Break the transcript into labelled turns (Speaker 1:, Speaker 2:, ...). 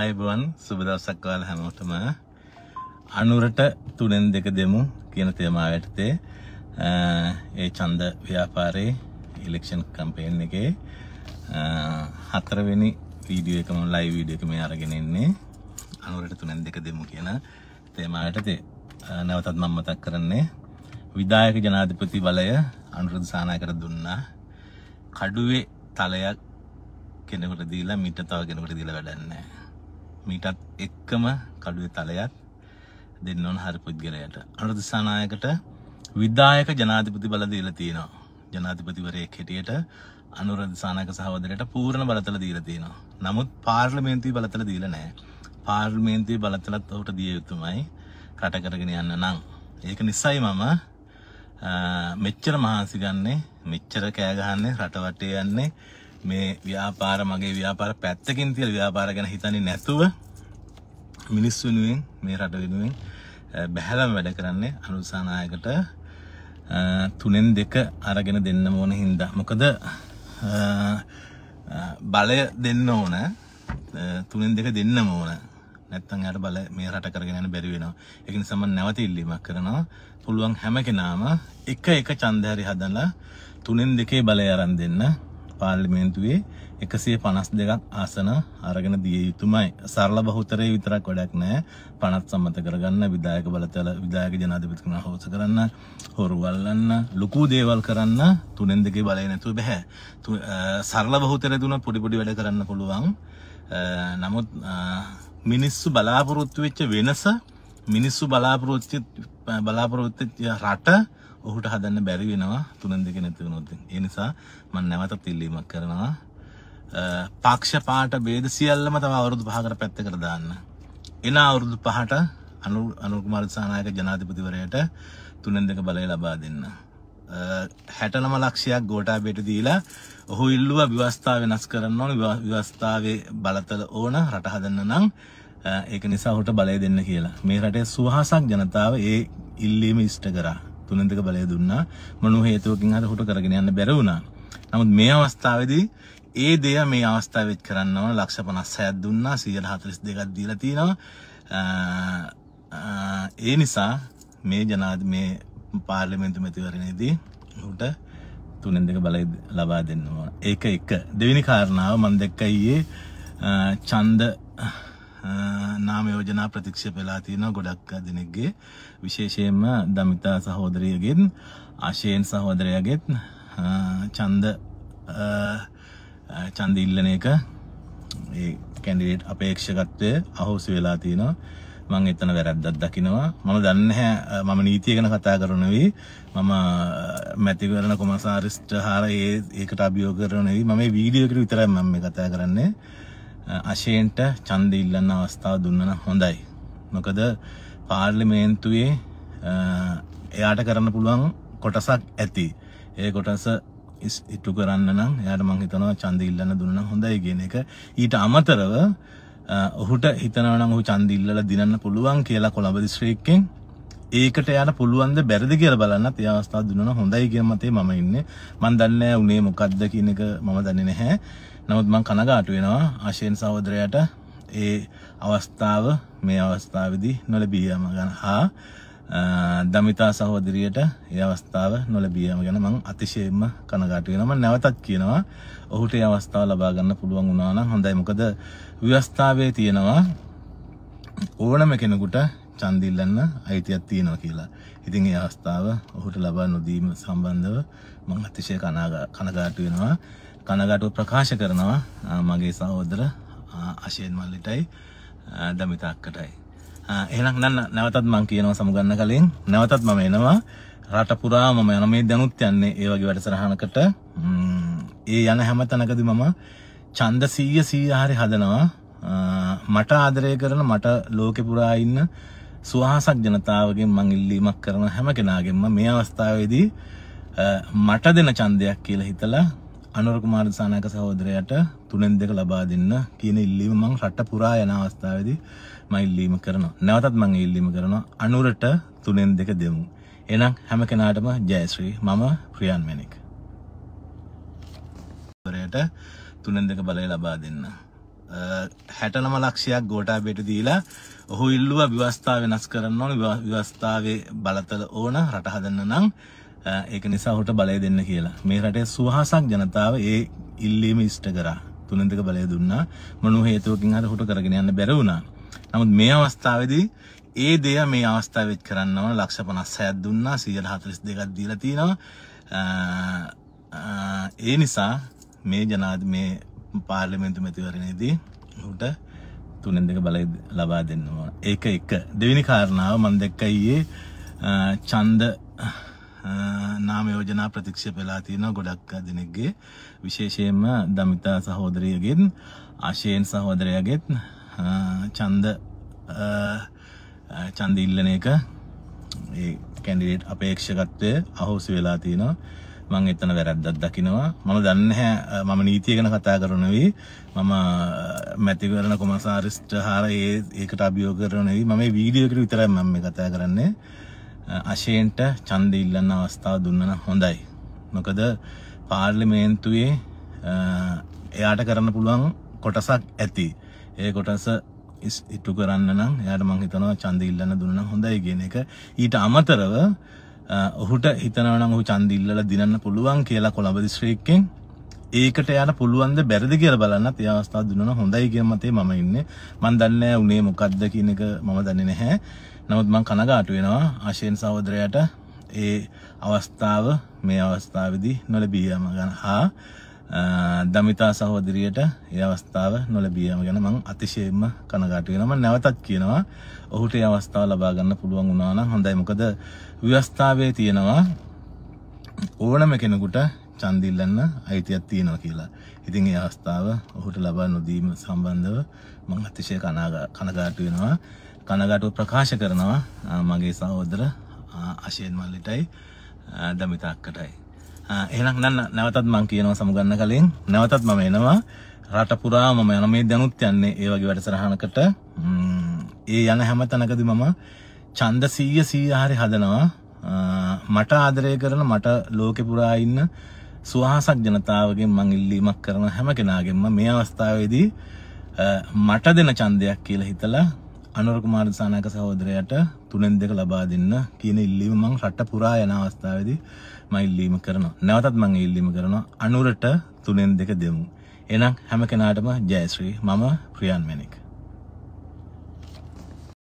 Speaker 1: අයබුවන් සුබදවසක් ඔයාලා හැමෝටම අනුරට තුනෙන් දෙක දෙමු කියන තේමාව යටතේ ඒ ඡන්ද ව්‍යාපාරයේ ඉලෙක්ෂන් කැම්පේන් එකේ හතරවෙනි වීඩියෝ එකම ලයිව් වීඩියෝ එක මේ අරගෙන ඉන්නේ අනුරට තුනෙන් දෙක දෙමු කියන තේමාව යටතේ නැවතත් මම මතක් කරන්නේ විදායක ජනාධිපති බලය අනුරුද්ධ සානායකට දුන්නා කඩුවේ තලයක් කෙනෙකුට දීලා මිට තව කෙනෙකුට දීලා වැඩක් නැහැ මීටත් එක්කම කඩුවේ තලයත් දෙන්න ඕන හරි පුද්ගලයට. අනුර දිසානායකට විදායක ජනාධිපති බල දීලා තියෙනවා. ජනාධිපතිවරයෙක් හැටියට අනුර දිසානායක සහෝදරයට පූර්ණ බලතල දීලා තියෙනවා. නමුත් පාර්ලිමේන්තුවේ බලතල දීලා නැහැ. පාර්ලිමේන්තුවේ බලතලත් ඔහුට දිය යුතුමයි රට කරගෙන යන්න නම්. ඒක නිසයි මම මෙච්චර මහන්සි ගන්නේ, මෙච්චර කෑ ගහන්නේ, රට වටේ යන්නේ මේ ව්‍යාපාර මගේ ව්‍යාපාර පැත්තකින් තියලා ව්‍යාපාර ගැන හිතන්නේ නැතුව මිනිස් වෙනුවෙන් මේ රට වෙනුවෙන් බැහැලම වැඩ කරන්නේ අනුසානායකට තුනෙන් දෙක අරගෙන දෙන්න ඕන හින්දා. මොකද බලය දෙන්න ඕන තුනෙන් දෙක දෙන්න ඕන. නැත්තම් යාට බල මේ රට කරගෙන යන්න බැරි වෙනවා. ඒක නිසා මම නැවත ඉල්ලීමක් කරනවා. පුළුවන් හැම කෙනාම එක එක ඡන්දය හරි හදලා තුනෙන් දෙකේ බලය අරන් දෙන්න. පාර්ලිමේන්තුවේ එකසිය පනස් දෙකක් ආසන අරගෙන දිය යුතුමයි. සරල බහුතරය විතරක් වැඩක් නෑ පනත් සම්මත කරගන්න විදායක බලතල විදායක ජනාධිපතිකන හෝස කරන්න හොරුවල්ලන්න ලොකු දේවල් කරන්න තුනෙන් දෙකේ බලය නැතුව බැහැ. සරල බහුතර තුන පොඩිපොඩි වැඩ කරන්න පුළුවන්. නමුත් මිනිස්සු බලාපොරොත්තු වෙච්ච වෙනස මිනිස්සු බලාපොරොත්තු බලාපොරොත්තු රට ඔහුට හදන්න බැරි වෙනවා තුනෙන් දෙක නැති වුණොත්. ඒ නිසා මම නැවතත් ඉල්ලීමක් කරනවා පක්ෂ පාට ભેද සියල්ලම තම අවුරුදු 5කට පැත්තකට දාන්න. එන අවුරුදු 5ට අනු අනුර කුමාර දිසානායක ජනාධිපතිවරයාට තුනෙන් දෙක බලය ලබා දෙන්න. 69 ලක්ෂයක් ගෝඨාභයට දීලා ඔහු ඉල්ලුව ව්‍යවස්ථාව වෙනස් කරන්න ඕන ව්‍යවස්ථාවේ බලතල ඕන රට හදන්න නම් ඒක නිසා ඔහුට බලය දෙන්න කියලා. මේ රටේ සුවහසක් ජනතාව ඒ ඉල්ලීම ඉෂ්ට කරා. තුනදක බලය දුන්නා මනු හේතුවකින් අර හොට කරගෙන යන්න බැර වුණා නමුත් මේ අවස්ථාවේදී ඒ දෙය මේ අවස්ථාවත් කරන්නවන ලක්ෂ පනස්සයක් දුන්නා සියයට හතලිස් දෙකක් දීලා තියෙනවා ඒ නිසා මේ ජනාද මේ පාර්ලිමෙන්තු මැතිවරණයේදී හුට තුනෙන් දෙක බලය ලබා දෙන්නවා ඒක එක දෙවිනි කාරණාව මන් දෙක්කයියේ චන්ද නාම යෝජනා ප්‍රතික්ෂේප වෙලා තියෙනවා ගොඩක් දෙනෙක්ගේ විශේෂයෙන්ම දමිතා සහෝදරියගෙන් ආශේන් සහෝදරයාගෙත් ඡන්ද ඡන්ද ඉල්ලන එක ඒ කැන්ඩිඩේට් අපේක්ෂකත්වය අහෝසි වෙලා තියෙනවා මං එතන වැරද්දක් දකිනවා මම දන්නේ නැහැ මම නීතිය ගැන කතා කරනවි මම මැතිවරණ කොමසාරිස්ට හාර ඒකට අභියෝග කරනවි මම මේ වීඩියෝ එකට විතරයි මම මේ කතා කරන්නේ අශයෙන්ට චන්ද ඉල්ලන්න අවස්ථාව දුන්නන හොඳයි. මොකද පාර්ලිමේන්තුවේ එයාට කරන්න පුළුවන් කොටසක් ඇති. ඒ කොටස ඉට්ටු කරන්න නම් එයාට මං හිතනවා ඡන්ද ඉල්ලන්න දුන්නා හොඳයි කියන එක ඊට අමතරව ඔහුට හිතනවා නම් ඔහු ඡන්ද ඉල්ලලා දිනන්න පුළුවන් කියලා කොළඹ දිස්ත්‍රික්කෙන් ඒකට එයාට පුළුවන් ද බැරිද කියලා බලන්නත් ඒ අවස්ථාව දුන්නා හොඳයි කියන මතේ මම ඉන්නේ මන් දන්නේ නැහැ උනේ මොකද්ද කියන එක මම දන්නේ නැහැ නමුත් මං කනගාටු වෙනවා ආශයෙන් සහෝදරයාට ඒ අවස්ථාව මේ අවස්ථාවේදී නොලැබී යෑම ගැන හා දමිතා සහෝදරියට ඒ අවස්ථාව නොලැබී යෑම ගැන මං අතිශයින්ම කනගාටු වෙනවා මම නැවතත් කියනවා ඔහුට ඒ අවස්ථාව ලබා ගන්න පුළුවන් වුණා නම් හොඳයි මොකද ව්‍යවස්ථාවේ තියෙනවා ඕනම කෙනෙකුට චන්දිල්ලන්න අයිතියක් තියෙනවා කියලා. ඉතින් ඒ අවස්ථාව ඔහුට ලබා නොදීම සම්බන්ධව මම අතිශය කනගාටු වෙනවා. කනගාටුව ප්‍රකාශ කරනවා මගේ සහෝදර අශයෙන් මල්ලිටයි දමිතාක්කටයි. එහෙනම් නන්න නැවතත් මං කියනවා සමුගන්න කලින් නැවතත් මම එනවා රට පුරා මම යන මේ දැනුත් යන්නේ ඒ වගේ වැඩසටහනකට ඒ යන හැම තැනකදී මම ඡන්ද 100 100 හරි හදනවා මට ආදරය කරන මට ලෝකෙ පුරා ඉන්න සුවහසක් ජනතාවගෙන් මං ඉල්ලීමක් කරන හැම කෙනාගෙන්ම මේ අවස්ථාවේදී මට දෙන ඡන්දයක් කියලා හිතලා අනුරකුමාර දිසානායක සහෝදරයට තුනෙන් දෙක ලබා දෙන්න කියන ඉල්ලීම මම රට පුරා යන අවස්ථාවේදී මම ඉල්ලීම කරනවා. නැවතත් මම ඉල්ලීම කරනවා අනුරට තුනෙන් දෙක දෙමු. එහෙනම් හැම කෙනාටම ජයශ්‍රී. මම ප්‍රියන් මැණික්. වරයට තුනෙන් දෙක බලය ලබා දෙන්න. හැටනම ලක්ෂයක් ගෝටා බෙට දීලා ඔහු ඉල්ලුව ව්‍යවස්ථාව වෙනස් කරන්න ඕන ව්‍යවස්ථාවේ බලතල ඕන රට හදන්න නම් ඒක නිසා හොට බලය දෙන්න කියලා මේ රටේ සුවහසක් ජනතාව ඒ ඉල්ලීම ඉෂ්ට කරා තුනදක බලය දුන්නා මනු හේතුවකින් අර හොට කරගෙන යන්න බැරවුණා නමුත් මේ අවස්ථාවදී ඒ දෙය මේ අවස්ථාවත් කරන්නවන ලක්ෂ පනස්සයක් දුන්නා සියයට හතලිස් දෙකක් දීලා තියෙනවා ඒ නිසා මේ ජනාද මේ පාර්ලිමෙන්තු මැතිවරණයේදී හුට තුනෙන් දෙක බල ලබා දෙන්නවා ඒක එක දෙවිනි කාරණාව මන් දෙක්කයියේ චන්ද නාම යෝජනා ප්‍රතික්ෂේප වෙලා තියෙනවා ගොඩක් දෙනෙක්ගේ විශේෂයෙන්ම දමිතා සහෝදරියගෙන් ආශේන් සහෝදරයාගෙත් ඡන්ද ඡන්ද ඉල්ලන එක ඒ කැන්ඩිඩේට් අපේක්ෂකත්වය අහෝසි වෙලා තියෙනවා මං එතන වැරද්දක් දකිනවා මම දන්නේ නැහැ මම නීතිය ගැන කතා කරනවි මම මැතිවරණ කොමසාරිස්ට හාර ඒකට අභියෝග කරනවි මම මේ වීඩියෝ එකට විතරයි මම මේ කතා කරන්නේ අශයෙන්ට චන්ද ඉල්ලන්න අවස්ථාව දුන්නන හොඳයි. මොකද පාර්ලිමේන්තුවේ එයාට කරන්න පුළුවන් කොටසක් ඇති. ඒ කොටස ඉටු කරන්න නම් එයාට මං හිතනවා ඡන්ද ඉල්ලන්න දුන්නා හොඳයි කියන එක. ඊට අමතරව ඔහුට හිතනවා නම් ඔහු ඡන්ද ඉල්ලලා දිනන්න පුළුවන් කියලා කොළඹ දිස්ත්‍රික්කෙන් ඒකට යන පුළුවන්ද බැරිද කියලා බලන්නත් ඒ අවස්ථාව දුන්නා හොඳයි කියන මතේ මම ඉන්නේ. මම දන්නේ නැහැ උනේ මොකද්ද කියන එක මම දන්නේ නැහැ. නමුත් මම කනගාටු වෙනවා ආශේන් සහෝදරයාට ඒ අවස්ථාව මේ අවස්ථාවේදී නොලැබී යෑම ගැන හා දමිතා සහෝදරියට ඒ අවස්ථාව නොලැබී යෑම ගැන මම අතිශයින්ම කනගාටු වෙනවා. මම නැවතත් කියනවා ඔහුට ඒ අවස්ථාව ලබා ගන්න පුළුවන් වුණා නම් හොඳයි. මොකද ව්‍යවස්ථාවේ තියෙනවා ඕනම කෙනෙකුට චන්දිල්ලන්න අයිතියක් තියෙනවා කියලා. ඉතින් ඒ අවස්ථාව ඔහුට ලබා නොදීම සම්බන්ධව මම අතිශය කනගාටු වෙනවා. කනගාටුව ප්‍රකාශ කරනවා මගේ සහෝදර අශයෙන් මල්ලිටයි දමිතාක්කටයි. එහෙනම් නැවතත් මං කියනවා සමුගන්න කලින් නැවතත් මම එනවා රට පුරා මම යන මේ දැනුත් යන්නේ ඒ වගේ වැඩසටහනකට ඒ යන හැම තැනකදී මම ඡන්ද 100 100 හරි හදනවා මට ආදරය කරන මට ලෝකෙ පුරා ඉන්න සුවහසක් ජනතාවගෙන් මං ඉල්ලීමක් කරන හැම කෙනාගෙන්ම මේ අවස්ථාවේදී මට දෙන ඡන්දයක් කියලා හිතලා අනුර කුමාර දිසානායක සහෝදරයාට තුනෙන් දෙක ලබා දෙන්න කියන ඉල්ලීම මං රට පුරා යන අවස්ථාවේදී මම ඉල්ලීම කරනවා. නැවතත් මම ඉල්ලීම කරනවා අනුරට තුනෙන් දෙක දෙමු. එහෙනම් හැම කෙනාටම ජයශ්‍රී. මම ප්‍රියන් මෙනික්.